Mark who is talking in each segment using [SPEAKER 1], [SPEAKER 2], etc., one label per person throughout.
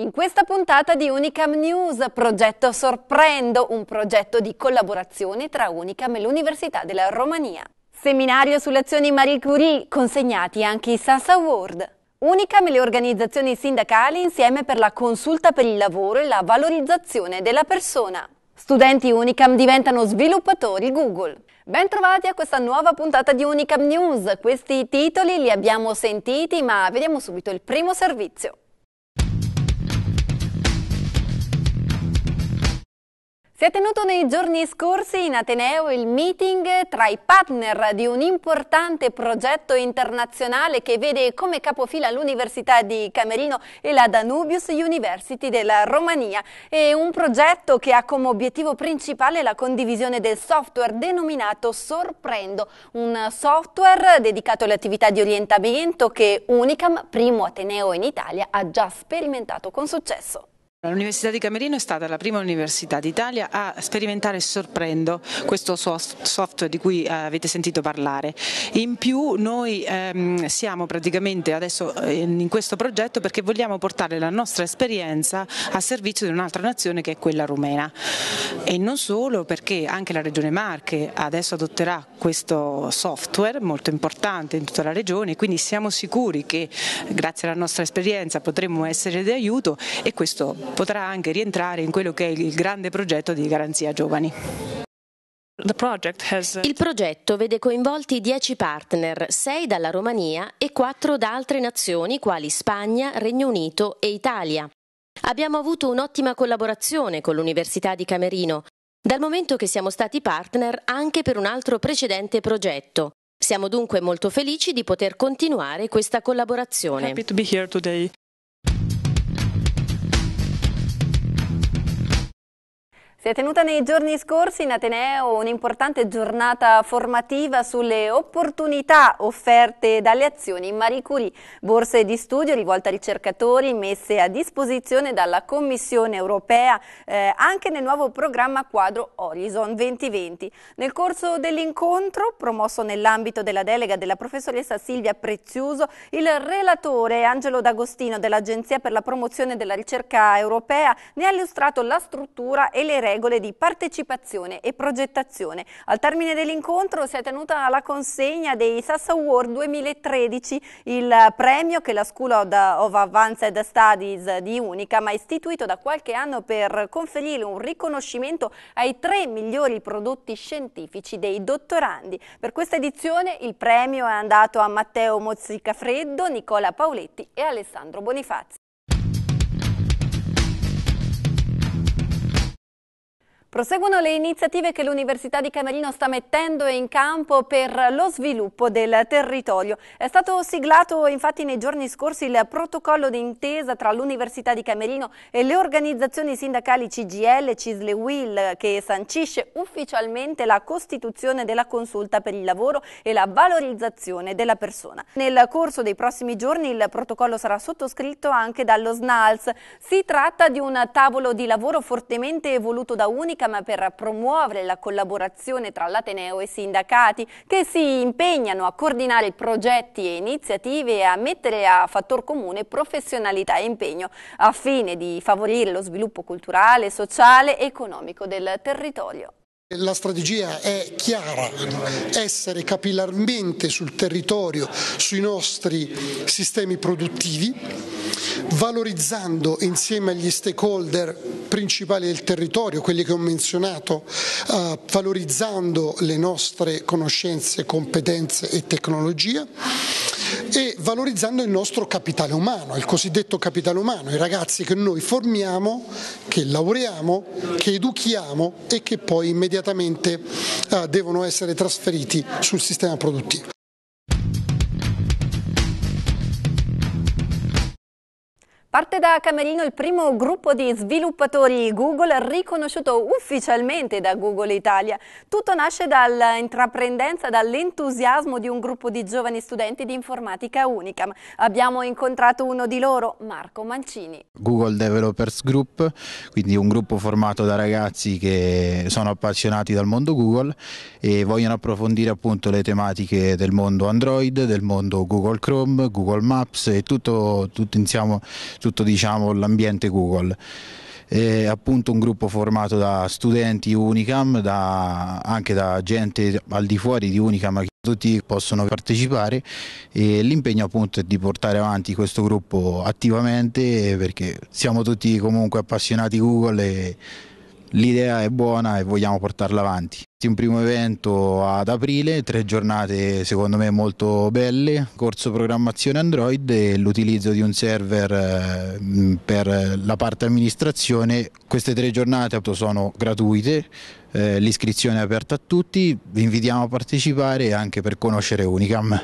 [SPEAKER 1] In questa puntata di Unicam News, progetto Sorprendo, un progetto di collaborazione tra Unicam e l'Università della Romania. Seminario sulle azioni Marie Curie, consegnati anche i SAS Award. Unicam e le organizzazioni sindacali insieme per la consulta per il lavoro e la valorizzazione della persona. Studenti Unicam diventano sviluppatori Google. Bentrovati a questa nuova puntata di Unicam News. Questi titoli li abbiamo sentiti, ma vediamo subito il primo servizio. Si è tenuto nei giorni scorsi in Ateneo il meeting tra i partner di un importante progetto internazionale che vede come capofila l'Università di Camerino e la Danubius University della Romania. È un progetto che ha come obiettivo principale la condivisione del software denominato Sorprendo, un software dedicato alle attività di orientamento che Unicam, primo Ateneo in Italia, ha già sperimentato con successo. L'Università di Camerino è stata la prima università d'Italia a sperimentare Sorprendo, questo software di cui eh, avete sentito parlare. In più noi ehm, siamo praticamente adesso eh, in questo progetto perché vogliamo portare la nostra esperienza a servizio di un'altra nazione che è quella rumena. E non solo perché anche la Regione Marche adesso adotterà questo software molto importante in tutta la regione, quindi siamo sicuri che grazie alla nostra esperienza potremo essere di aiuto e questo potrà anche rientrare in quello che è il grande progetto di garanzia giovani. Uh, il progetto vede coinvolti 10 partner, 6 dalla Romania e 4 da altre nazioni quali Spagna, Regno Unito e Italia. Abbiamo avuto un'ottima collaborazione con l'Università di Camerino, dal momento che siamo stati partner anche per un altro precedente progetto. Siamo dunque molto felici di poter continuare questa collaborazione. Si è tenuta nei giorni scorsi in Ateneo un'importante giornata formativa sulle opportunità offerte dalle azioni Marie Curie, borse di studio rivolte a ricercatori messe a disposizione dalla Commissione europea eh, anche nel nuovo programma quadro Horizon 2020. Nel corso dell'incontro, promosso nell'ambito della delega della professoressa Silvia Prezioso, il relatore Angelo D'Agostino dell'Agenzia per la promozione della ricerca europea ne ha illustrato la struttura e le regole regole di partecipazione e progettazione. Al termine dell'incontro si è tenuta la consegna dei SAS Award 2013, il premio che la School of Advanced Studies di Unicam ha istituito da qualche anno per conferire un riconoscimento ai tre migliori prodotti scientifici dei dottorandi. Per questa edizione il premio è andato a Matteo Mozzicafreddo, Nicola Paoletti e Alessandro Bonifazzi. Proseguono le iniziative che l'Università di Camerino sta mettendo in campo per lo sviluppo del territorio. È stato siglato infatti nei giorni scorsi il protocollo d'intesa tra l'Università di Camerino e le organizzazioni sindacali CGL, e Cisle Will che sancisce ufficialmente la costituzione della consulta per il lavoro e la valorizzazione della persona. Nel corso dei prossimi giorni il protocollo sarà sottoscritto anche dallo SNALS. Si tratta di un tavolo di lavoro fortemente voluto da Unica politica ma per promuovere la collaborazione tra l'Ateneo e i sindacati che si impegnano a coordinare progetti e iniziative e a mettere a fattor comune professionalità e impegno a fine di favorire lo sviluppo culturale, sociale e economico del territorio.
[SPEAKER 2] La strategia è chiara, essere capillarmente sul territorio, sui nostri sistemi produttivi, valorizzando insieme agli stakeholder principali del territorio, quelli che ho menzionato, eh, valorizzando le nostre conoscenze, competenze e tecnologia e valorizzando il nostro capitale umano, il cosiddetto capitale umano, i ragazzi che noi formiamo, che laureiamo, che educhiamo e che poi immediatamente eh, devono essere trasferiti sul sistema produttivo.
[SPEAKER 1] Parte da Camerino il primo gruppo di sviluppatori Google riconosciuto ufficialmente da Google Italia. Tutto nasce dall'intraprendenza, dall'entusiasmo di un gruppo di giovani studenti di informatica Unicam. Abbiamo incontrato uno di loro, Marco Mancini.
[SPEAKER 2] Google Developers Group, quindi un gruppo formato da ragazzi che sono appassionati dal mondo Google e vogliono approfondire appunto le tematiche del mondo Android, del mondo Google Chrome, Google Maps e tutto, tutto insieme tutto diciamo, l'ambiente Google. È appunto un gruppo formato da studenti Unicam, da, anche da gente al di fuori di Unicam tutti possono partecipare e l'impegno appunto è di portare avanti questo gruppo attivamente perché siamo tutti comunque appassionati Google e L'idea è buona e vogliamo portarla avanti. Un primo evento ad aprile, tre giornate secondo me molto belle, corso programmazione Android e l'utilizzo di un server eh, per la parte amministrazione. Queste tre giornate sono gratuite, eh, l'iscrizione è aperta a tutti, vi invitiamo a partecipare anche per conoscere Unicam.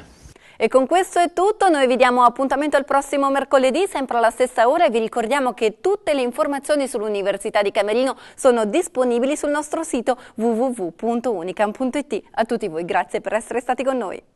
[SPEAKER 1] E con questo è tutto, noi vi diamo appuntamento il prossimo mercoledì, sempre alla stessa ora e vi ricordiamo che tutte le informazioni sull'Università di Camerino sono disponibili sul nostro sito www.unicam.it. A tutti voi grazie per essere stati con noi.